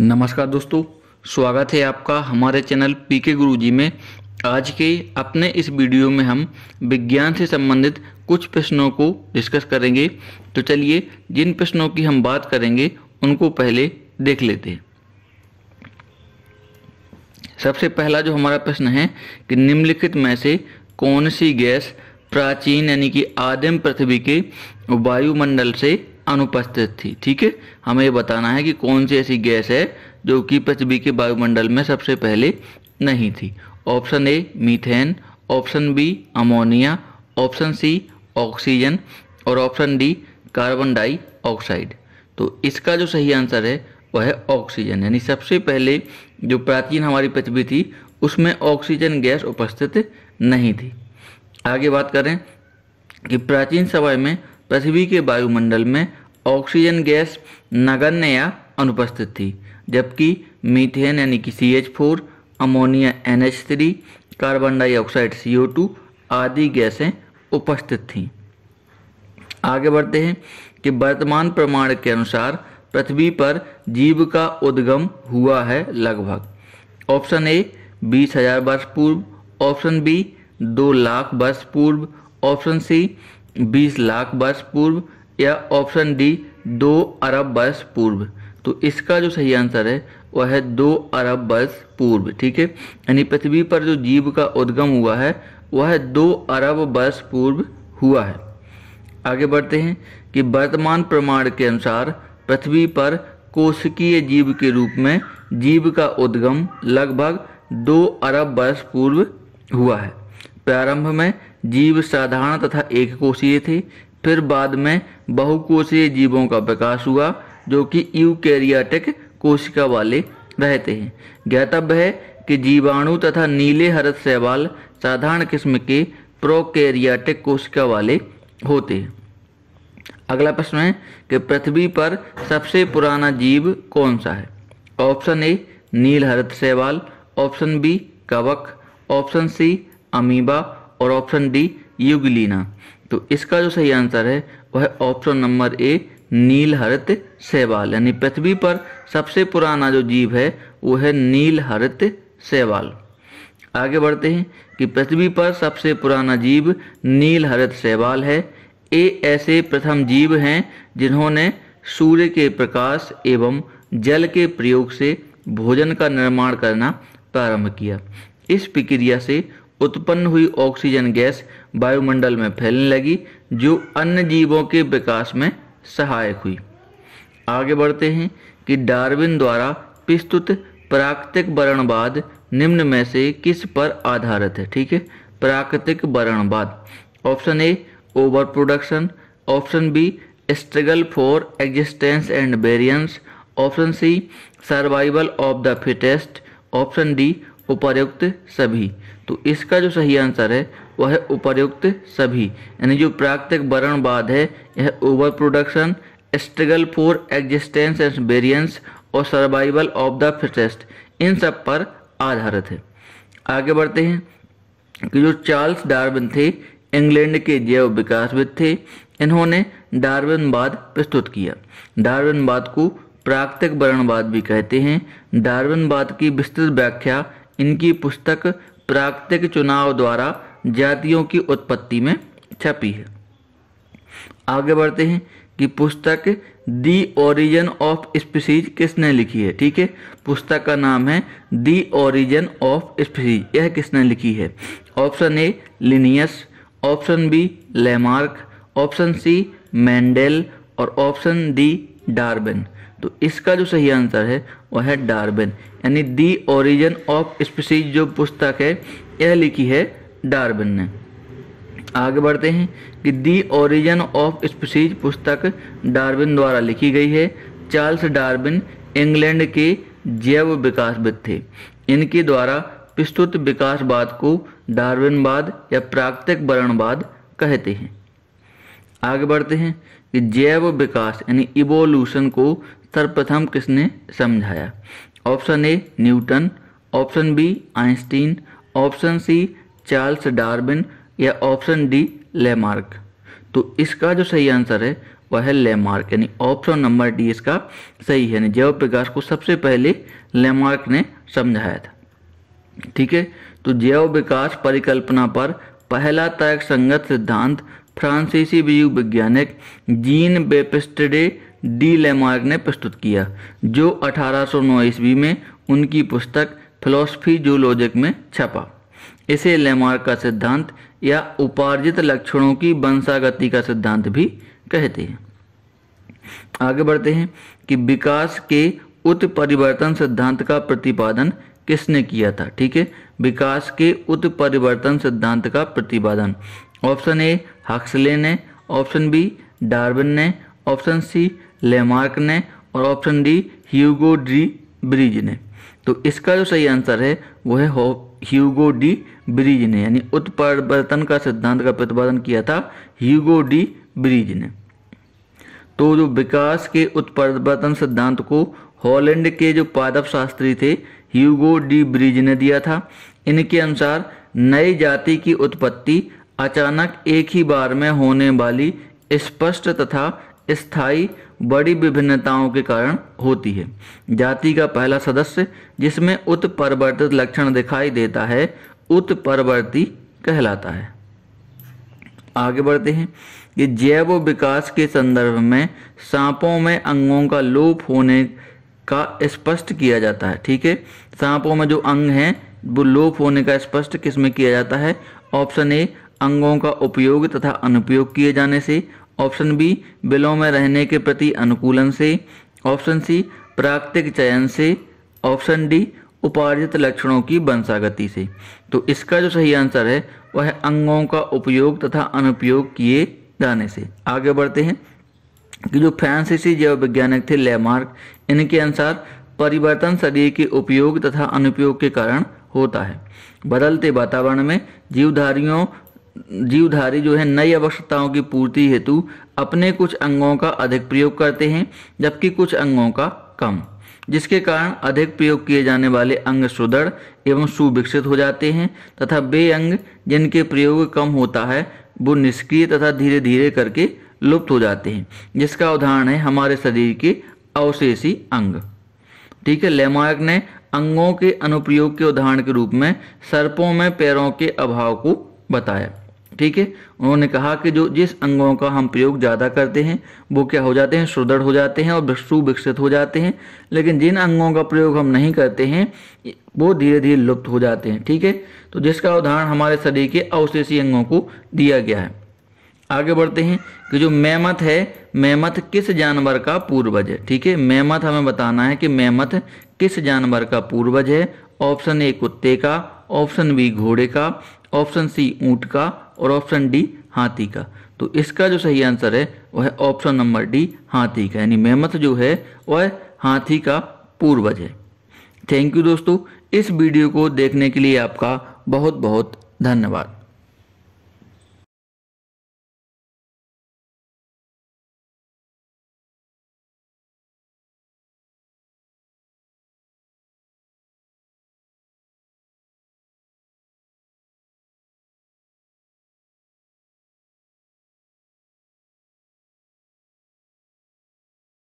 नमस्कार दोस्तों स्वागत है आपका हमारे चैनल पीके गुरुजी में आज के अपने इस वीडियो में हम विज्ञान से संबंधित कुछ प्रश्नों को डिस्कस करेंगे तो चलिए जिन प्रश्नों की हम बात करेंगे उनको पहले देख लेते हैं सबसे पहला जो हमारा प्रश्न है कि निम्नलिखित में से कौन सी गैस प्राचीन यानी कि आदिम पृथ्वी के वायुमंडल से अनुपस्थित थी ठीक है हमें बताना है कि कौन सी ऐसी गैस है जो कि पृथ्वी के वायुमंडल में सबसे पहले नहीं थी option A methane option B ammonia option C oxygen और ऑप्शन डी कार्बन डाइऑक्साइड तो इसका जो सही आंसर है वह है ऑक्सीजन यानी सबसे पहले जो प्राचीन हमारी पृथ्वी थी उसमें ऑक्सीजन गैस उपस्थित नहीं थी आगे बात करें कि प्राचीन समय में पृथ्वी के वायुमंडल में ऑक्सीजन गैस नगण्य या अनुपस्थित थी जबकि मीथेन यानी कि C H four ammonia N H three carbon dioxide C O two आदि गैसें उपस्थित थीं आगे बढ़ते हैं कि वर्तमान प्रमाण के अनुसार पृथ्वी पर जीव का उद्गम हुआ है लगभग ऑप्शन ए बीस हजार वर्ष पूर्व ऑप्शन बी दो लाख वर्ष पूर्व ऑप्शन सी बीस लाख वर्ष पूर्व या ऑप्शन डी दो अरब वर्ष पूर्व तो इसका जो सही आंसर है वह है दो अरब वर्ष पूर्व ठीक है यानी पृथ्वी पर जो जीव का उद्गम हुआ है वह है दो अरब वर्ष पूर्व हुआ है आगे बढ़ते हैं कि वर्तमान प्रमाण के अनुसार पृथ्वी पर कोशिकीय जीव के रूप में जीव का उद्गम लगभग दो अरब वर्ष पूर्व हुआ है प्रारंभ में जीव साधारण तथा एक कोशीय थे फिर बाद में बहुकोशीय जीवों का विकास हुआ जो कि कैरियाटिक कोशिका वाले रहते हैं ज्ञातव्य है कि जीवाणु तथा नीले हरत शैवाल साधारण किस्म के प्रोकैरियाटिक कोशिका वाले होते हैं अगला प्रश्न है कि पृथ्वी पर सबसे पुराना जीव कौन सा है ऑप्शन ए नील हरत शैवाल ऑप्शन बी कवक ऑप्शन सी अमीबा और ऑप्शन डी युगलीना तो इसका जो सही आंसर है वह ऑप्शन नंबर ए नील हरित सहवाल यानी पृथ्वी पर सबसे पुराना जो जीव है वो है नील हरित सहवाल आगे बढ़ते हैं कि पृथ्वी पर सबसे पुराना जीव नील हरित सहवाल है ये ऐसे प्रथम जीव हैं जिन्होंने सूर्य के प्रकाश एवं जल के प्रयोग से भोजन का निर्माण करना प्रारंभ किया इस प्रक्रिया से उत्पन्न हुई ऑक्सीजन गैस वायुमंडल में फैलने लगी जो अन्य जीवों के विकास में सहायक हुई आगे बढ़ते हैं कि डार्विन द्वारा प्रस्तुत प्राकृतिक वर्णवाद निम्न में से किस पर आधारित है ठीक है प्राकृतिक वर्णवाद option A over production option B struggle for existence and variance option C survival of the fittest option D उपर्युक्त सभी तो इसका जो सही आंसर है वह है उपर्युक्त सभी यानी जो प्राकृतिक बाद है यह over production struggle for existence and variance और सर्वाइवल ऑफ द फिटेस्ट इन सब पर आधारित है आगे बढ़ते हैं कि जो चार्ल्स डार्विन थे इंग्लैंड के जैव विकासविद थे इन्होंने डार्विनवाद प्रस्तुत किया डार्विनवाद को प्राकृतिक वर्णवाद भी कहते हैं डार्विनवाद की विस्तृत व्याख्या इनकी पुस्तक प्राकृतिक चुनाव द्वारा जातियों की उत्पत्ति में छपी है आगे बढ़ते हैं कि पुस्तक दी ओरिजन ऑफ स्पीसीज किसने लिखी है ठीक है पुस्तक का नाम है दी ओरिजन ऑफ स्पीसीज यह किसने लिखी है option A Linnaeus option B Lamarck option C Mendel और ऑप्शन डी डार्बिन तो इसका जो सही आंसर है वह है डार्बिन यानी दी ओरिजिन ऑफ स्पीसीज जो पुस्तक है यह लिखी है डार्बिन ने आगे बढ़ते हैं कि दी ओरिजिन ऑफ स्पीसीज पुस्तक डार्बिन द्वारा लिखी गई है चार्ल्स डार्बिन इंग्लैंड के जैव विकासविद थे इनके द्वारा प्रस्तुत विकासवाद को डार्विनवाद या प्राकृतिक वर्णवाद कहते हैं आगे बढ़ते हैं कि जैव विकास यानी इवोल्यूशन को सर्वप्रथम किसने समझाया option A Newton option B Einstein option C Charles Darwin या ऑप्शन डी लेमार्क तो इसका जो सही आंसर है वह है लेमार्क यानी ऑप्शन नंबर डी इसका सही है जैव प्रकाश को सबसे पहले लेमार्क ने समझाया था ठीक है तो जैव विकास परिकल्पना पर पहला तर्क संगत सिद्धांत फ्रांसीसी जीव वैज्ञानिक जीन बेपेस्टे डी लेमार्क ने प्रस्तुत किया जो 1809 ईस्वी में उनकी पुस्तक फिलोसफी जूलॉजिक में छपा इसे लेमार्क का सिद्धांत या उपार्जित लक्षणों की वंशागति का सिद्धांत भी कहते हैं आगे बढ़ते हैं कि विकास के उत्परिवर्तन सिद्धांत का प्रतिपादन किसने किया था ठीक है विकास के उत्परिवर्तन सिद्धांत का प्रतिपादन ऑप्शन ए हक्सले ने ऑप्शन बी डार्विन ने ऑप्शन सी लेमार्क ने और option D Hugo de Vries ने तो इसका जो सही आंसर है वो है ह्यूगो डी ब्रिज ने यानी उत्परिवर्तन का सिद्धांत का प्रतिपादन किया था ह्यूगो डी ब्रिज ने तो जो विकास के उत्परिवर्तन सिद्धांत को हॉलैंड के जो पादप शास्त्री थे ह्यूगो डी ब्रिज ने दिया था इनके अनुसार नई जाति की उत्पत्ति अचानक एक ही बार में होने वाली स्पष्ट तथा स्थायी बड़ी विभिन्नताओं के कारण होती है जाति का पहला सदस्य जिसमें उत्परिवर्तित लक्षण दिखाई देता है उत्परिवर्ती कहलाता है आगे बढ़ते हैं कि जैव विकास के संदर्भ में सांपों में अंगों का लोप होने का स्पष्ट किया जाता है ठीक है सांपों में जो अंग हैं वो लोप होने का स्पष्ट किसमें किया जाता है ऑप्शन ए अंगों का उपयोग तथा अनुपयोग किए जाने से ऑप्शन बी बिलों में रहने के प्रति अनुकूलन से ऑप्शन सी प्राकृतिक चयन से ऑप्शन डी उपार्जित लक्षणों की वंशागति से तो इसका जो सही आंसर है वह अंगों का उपयोग तथा अनुपयोग किए जाने से आगे बढ़ते हैं कि जो फ्रांसीसी जैव वैज्ञानिक थे लेमार्क इनके अनुसार परिवर्तन शरीर के उपयोग तथा अनुपयोग के कारण होता है बदलते वातावरण में जीवधारियों जीवधारी जो है नई आवश्यकताओं की पूर्ति हेतु अपने कुछ अंगों का अधिक प्रयोग करते हैं जबकि कुछ अंगों का कम जिसके कारण अधिक प्रयोग किए जाने वाले अंग सुदृढ़ एवं सुविकसित हो जाते हैं तथा वे अंग जिनके प्रयोग कम होता है वो निष्क्रिय तथा धीरे धीरे करके लुप्त हो जाते हैं जिसका उदाहरण है हमारे शरीर के अवशेषी अंग ठीक है लेमार्क ने अंगों के अनुप्रयोग के उदाहरण के रूप में सर्पों में पैरों के अभाव को बताया ठीक है उन्होंने कहा कि जो जिस अंगों का हम प्रयोग ज़्यादा करते हैं वो क्या हो जाते हैं सुदृढ़ हो जाते हैं और सुविकसित हो जाते हैं लेकिन जिन अंगों का प्रयोग हम नहीं करते हैं वो धीरे धीरे लुप्त हो जाते हैं ठीक है तो जिसका उदाहरण हमारे शरीर के अवशेषी अंगों को दिया गया है आगे बढ़ते हैं कि जो मेमथ है मेमथ किस जानवर का पूर्वज है ठीक है मेमथ हमें बताना है कि मेमथ किस जानवर का पूर्वज है ऑप्शन ए कुत्ते का ऑप्शन बी घोड़े का ऑप्शन सी ऊंट का और ऑप्शन डी हाथी का तो इसका जो सही आंसर है वह ऑप्शन नंबर डी हाथी का यानी मेहमत जो है वह हाथी का पूर्वज है थैंक यू दोस्तों इस वीडियो को देखने के लिए आपका बहुत बहुत धन्यवाद